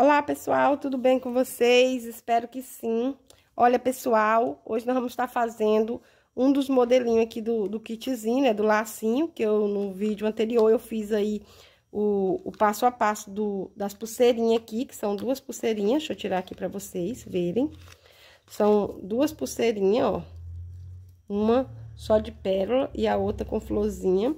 Olá, pessoal, tudo bem com vocês? Espero que sim. Olha, pessoal, hoje nós vamos estar fazendo um dos modelinhos aqui do, do kitzinho, né, do lacinho, que eu, no vídeo anterior, eu fiz aí o, o passo a passo do, das pulseirinhas aqui, que são duas pulseirinhas, deixa eu tirar aqui para vocês verem. São duas pulseirinhas, ó, uma só de pérola e a outra com florzinha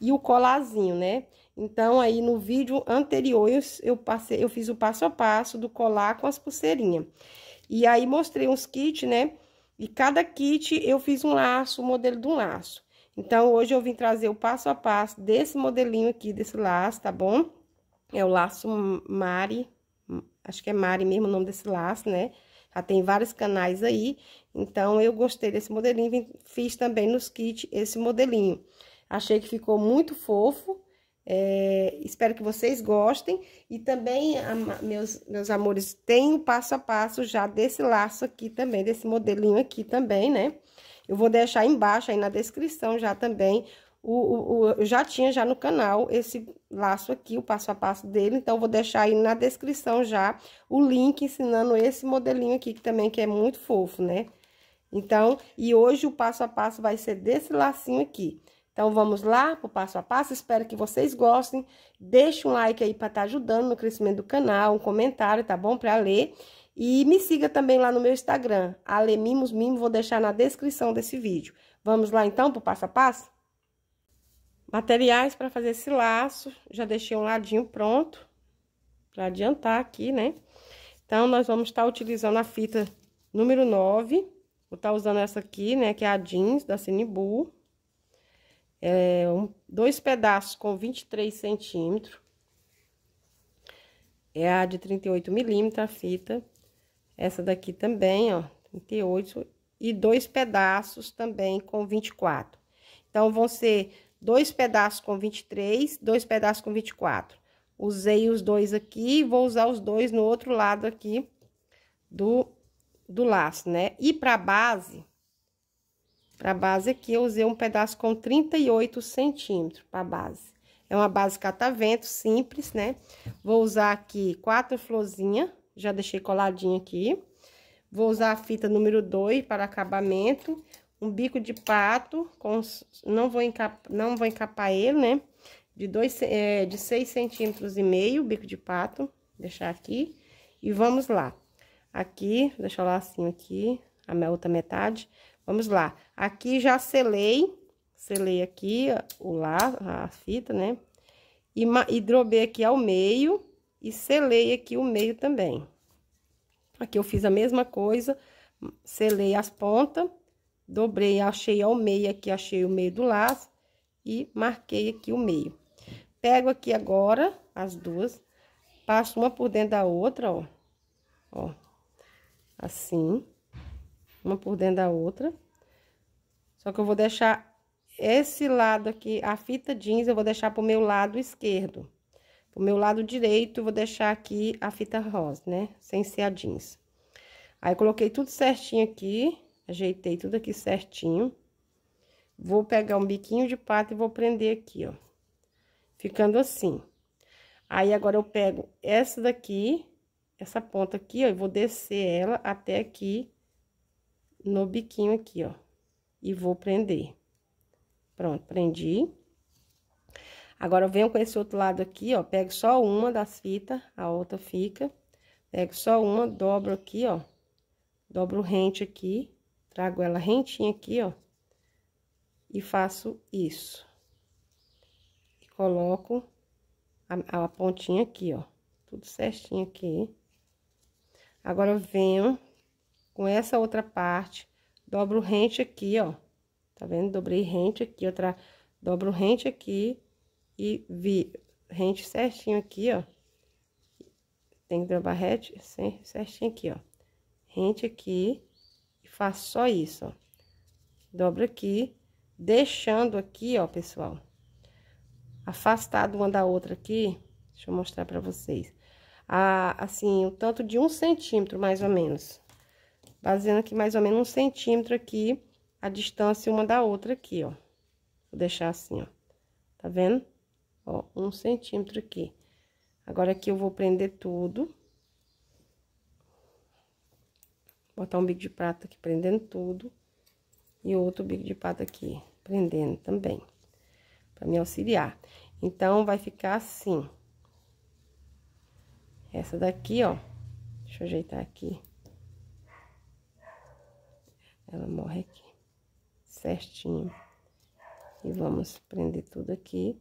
e o colazinho, né? Então, aí no vídeo anterior, eu, eu, passei, eu fiz o passo a passo do colar com as pulseirinhas. E aí, mostrei uns kits, né? E cada kit eu fiz um laço, o um modelo de um laço. Então, hoje eu vim trazer o passo a passo desse modelinho aqui, desse laço, tá bom? É o laço Mari, acho que é Mari mesmo o nome desse laço, né? Já tem vários canais aí, então eu gostei desse modelinho, fiz também nos kits esse modelinho. Achei que ficou muito fofo. É, espero que vocês gostem. E também, meus, meus amores, tem o passo a passo já desse laço aqui também, desse modelinho aqui também, né? Eu vou deixar embaixo aí na descrição já também. O, o, o, eu já tinha já no canal esse laço aqui, o passo a passo dele. Então, vou deixar aí na descrição já o link ensinando esse modelinho aqui, que também que é muito fofo, né? Então, e hoje o passo a passo vai ser desse lacinho aqui. Então vamos lá para o passo a passo, espero que vocês gostem. Deixe um like aí para estar tá ajudando no crescimento do canal, um comentário, tá bom? Para ler. E me siga também lá no meu Instagram, alemimosmimo, vou deixar na descrição desse vídeo. Vamos lá então para o passo a passo? Materiais para fazer esse laço, já deixei um ladinho pronto, para adiantar aqui, né? Então, nós vamos estar tá utilizando a fita número 9, vou estar tá usando essa aqui, né, que é a jeans da Cinebu é, um, dois pedaços com 23 centímetros. É a de 38 milímetros a fita. Essa daqui também, ó, 38. E dois pedaços também com 24. Então, vão ser dois pedaços com 23, dois pedaços com 24. Usei os dois aqui, vou usar os dois no outro lado aqui do, do laço, né? E pra base, para base aqui, eu usei um pedaço com 38 centímetros para base. É uma base catavento, simples, né? Vou usar aqui quatro florzinhas, já deixei coladinha aqui. Vou usar a fita número 2 para acabamento. Um bico de pato, com, não, vou encapar, não vou encapar ele, né? De, dois, é, de seis centímetros e meio, bico de pato, deixar aqui. E vamos lá. Aqui, deixa o lacinho aqui, a minha outra metade. Vamos lá. Aqui já selei, selei aqui o lá, a fita, né? E, e drobei aqui ao meio e selei aqui o meio também. Aqui eu fiz a mesma coisa, selei as pontas, dobrei, achei ao meio aqui, achei o meio do laço e marquei aqui o meio. Pego aqui agora as duas, passo uma por dentro da outra, ó. Ó. Assim uma por dentro da outra. Só que eu vou deixar esse lado aqui, a fita jeans, eu vou deixar pro meu lado esquerdo. Pro meu lado direito, eu vou deixar aqui a fita rosa, né? Sem ser a jeans. Aí, coloquei tudo certinho aqui, ajeitei tudo aqui certinho. Vou pegar um biquinho de pato e vou prender aqui, ó. Ficando assim. Aí, agora, eu pego essa daqui, essa ponta aqui, ó, e vou descer ela até aqui, no biquinho aqui, ó. E vou prender. Pronto, prendi. Agora, eu venho com esse outro lado aqui, ó, pego só uma das fitas, a outra fica. Pego só uma, dobro aqui, ó. Dobro rente aqui, trago ela rentinha aqui, ó. E faço isso. E coloco a, a pontinha aqui, ó. Tudo certinho aqui. Agora, eu venho com essa outra parte, dobro rente aqui, ó. Tá vendo? Dobrei rente aqui, outra... Dobro rente aqui e vi rente certinho aqui, ó. Tem que dobrar rente certinho aqui, ó. Rente aqui e faço só isso, ó. Dobro aqui, deixando aqui, ó, pessoal. Afastado uma da outra aqui. Deixa eu mostrar pra vocês. A, ah, assim, o tanto de um centímetro, mais ou menos. Fazendo aqui mais ou menos um centímetro aqui, a distância uma da outra aqui, ó. Vou deixar assim, ó. Tá vendo? Ó, um centímetro aqui. Agora aqui eu vou prender tudo. Botar um bico de prata aqui prendendo tudo. E outro bico de prata aqui prendendo também. Pra me auxiliar. Então, vai ficar assim. Essa daqui, ó. Deixa eu ajeitar aqui. Ela morre aqui, certinho. E vamos prender tudo aqui.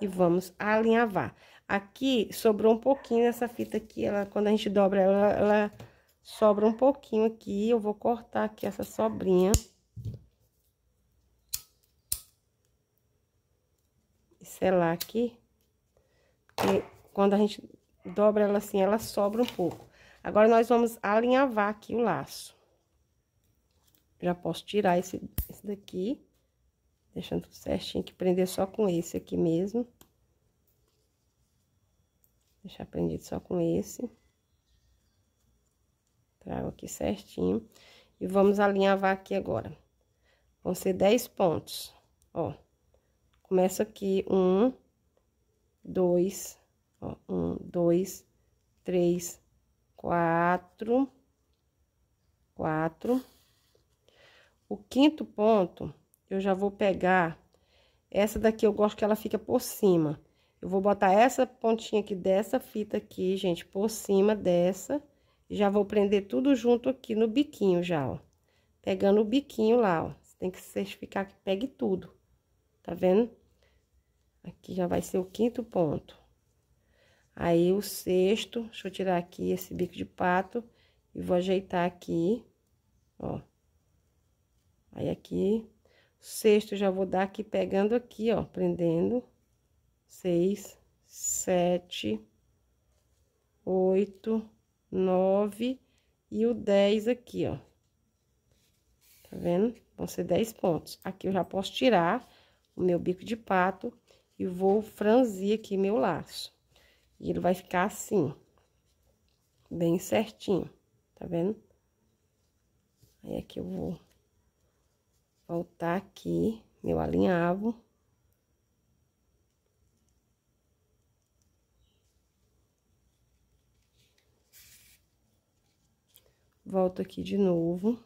E vamos alinhavar. Aqui sobrou um pouquinho essa fita aqui, ela, quando a gente dobra ela, ela sobra um pouquinho aqui. Eu vou cortar aqui essa sobrinha. E selar aqui. Porque quando a gente dobra ela assim, ela sobra um pouco. Agora, nós vamos alinhavar aqui o laço. Já posso tirar esse, esse daqui, deixando tudo certinho, que prender só com esse aqui mesmo. Deixar prendido só com esse. Trago aqui certinho. E vamos alinhavar aqui agora. Vão ser 10 pontos, ó. Começa aqui, um, dois, ó, um, dois, três, quatro, quatro o quinto ponto, eu já vou pegar essa daqui, eu gosto que ela fica por cima. Eu vou botar essa pontinha aqui dessa fita aqui, gente, por cima dessa. Já vou prender tudo junto aqui no biquinho já, ó. Pegando o biquinho lá, ó. Você tem que certificar que pegue tudo. Tá vendo? Aqui já vai ser o quinto ponto. Aí, o sexto, deixa eu tirar aqui esse bico de pato e vou ajeitar aqui, ó. Aí aqui, sexto já vou dar aqui pegando aqui, ó, prendendo. Seis, sete, oito, nove e o dez aqui, ó. Tá vendo? Vão ser dez pontos. Aqui eu já posso tirar o meu bico de pato e vou franzir aqui meu laço. E ele vai ficar assim, bem certinho, tá vendo? Aí aqui eu vou voltar aqui, meu alinhavo. Volto aqui de novo.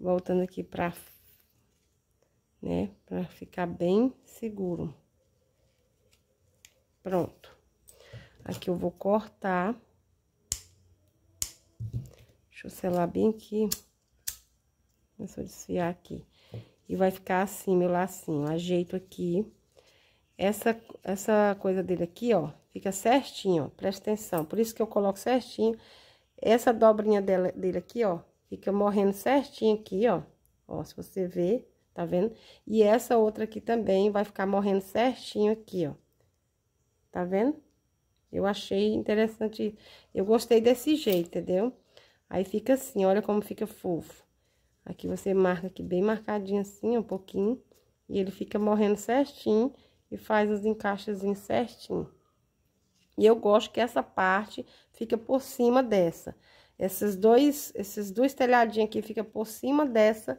Voltando aqui pra, né, pra ficar bem seguro. Pronto. Aqui eu vou cortar. Deixa eu selar bem aqui. Começou a desfiar aqui. E vai ficar assim, meu lacinho. Ajeito aqui. Essa, essa coisa dele aqui, ó, fica certinho, ó. Presta atenção. Por isso que eu coloco certinho. Essa dobrinha dela, dele aqui, ó, fica morrendo certinho aqui, ó. Ó, se você ver, tá vendo? E essa outra aqui também vai ficar morrendo certinho aqui, ó. Tá vendo? Eu achei interessante. Eu gostei desse jeito, entendeu? Aí fica assim, olha como fica fofo. Aqui você marca aqui bem marcadinho assim, um pouquinho. E ele fica morrendo certinho e faz os encaixezinhos certinho. E eu gosto que essa parte fica por cima dessa. Esses dois, esses dois telhadinhos aqui fica por cima dessa,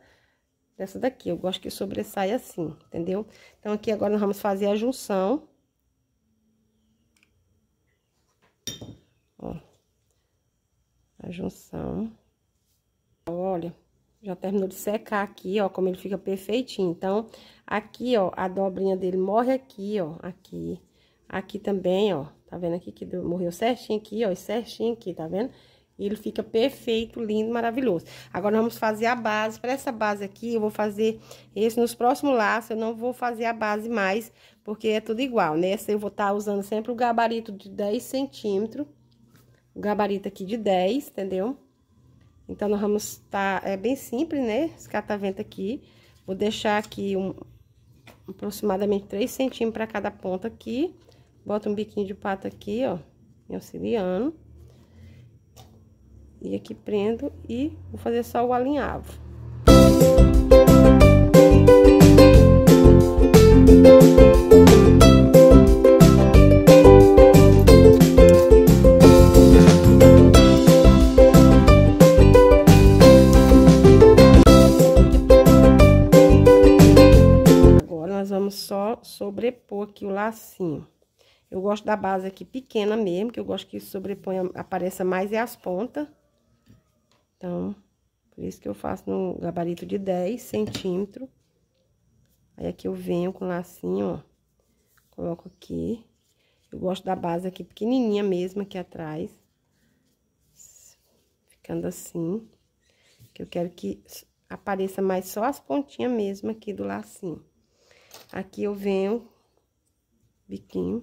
dessa daqui. Eu gosto que sobressai assim, entendeu? Então, aqui agora nós vamos fazer a junção. Ó. A junção. Olha, já terminou de secar aqui, ó, como ele fica perfeitinho. Então, aqui, ó, a dobrinha dele morre aqui, ó, aqui. Aqui também, ó, tá vendo aqui que morreu certinho aqui, ó, e certinho aqui, tá vendo? ele fica perfeito, lindo, maravilhoso. Agora, vamos fazer a base. Para essa base aqui, eu vou fazer esse nos próximos laços. Eu não vou fazer a base mais, porque é tudo igual, né? Essa eu vou estar tá usando sempre o gabarito de 10 centímetros o gabarito aqui de 10, entendeu? Então, nós vamos tá... É bem simples, né? Esse catavento aqui. Vou deixar aqui um, aproximadamente 3 centímetros para cada ponta aqui. Bota um biquinho de pato aqui, ó, me auxiliando. E aqui prendo e vou fazer só o alinhavo. sobrepor aqui o lacinho. Eu gosto da base aqui pequena mesmo, que eu gosto que sobreponha, apareça mais é as pontas. Então, por isso que eu faço no gabarito de 10 centímetros. Aí, aqui eu venho com o lacinho, ó. Coloco aqui. Eu gosto da base aqui pequenininha mesmo, aqui atrás. Ficando assim. Que eu quero que apareça mais só as pontinhas mesmo aqui do lacinho. Aqui eu venho, biquinho.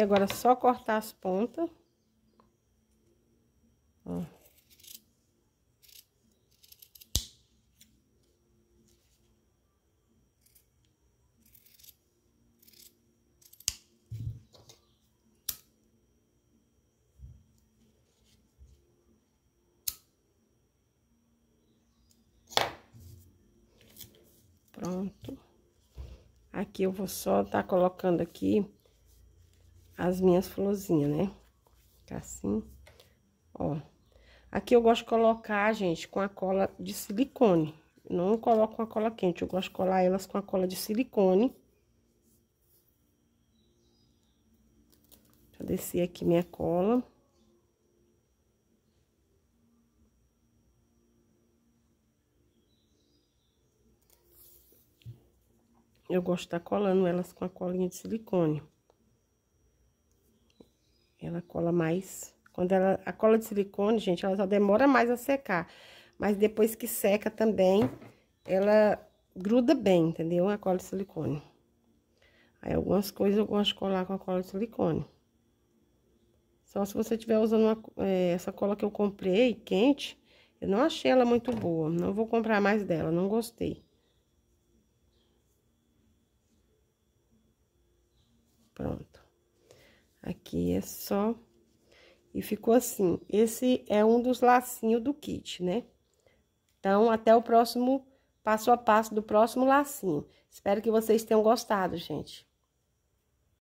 E agora é só cortar as pontas. Ó. Pronto. Aqui eu vou só tá colocando aqui as minhas florzinhas, né? assim, ó. Aqui eu gosto de colocar, gente, com a cola de silicone. não coloco com a cola quente, eu gosto de colar elas com a cola de silicone. Deixa eu descer aqui minha cola. Eu gosto de estar tá colando elas com a colinha de silicone. Ela cola mais. Quando ela, a cola de silicone, gente, ela só demora mais a secar. Mas depois que seca também, ela gruda bem, entendeu? A cola de silicone. Aí algumas coisas eu gosto de colar com a cola de silicone. Só se você estiver usando uma, é, essa cola que eu comprei, quente, eu não achei ela muito boa. Não vou comprar mais dela, não gostei. Pronto. Aqui é só... E ficou assim. Esse é um dos lacinhos do kit, né? Então, até o próximo passo a passo do próximo lacinho. Espero que vocês tenham gostado, gente.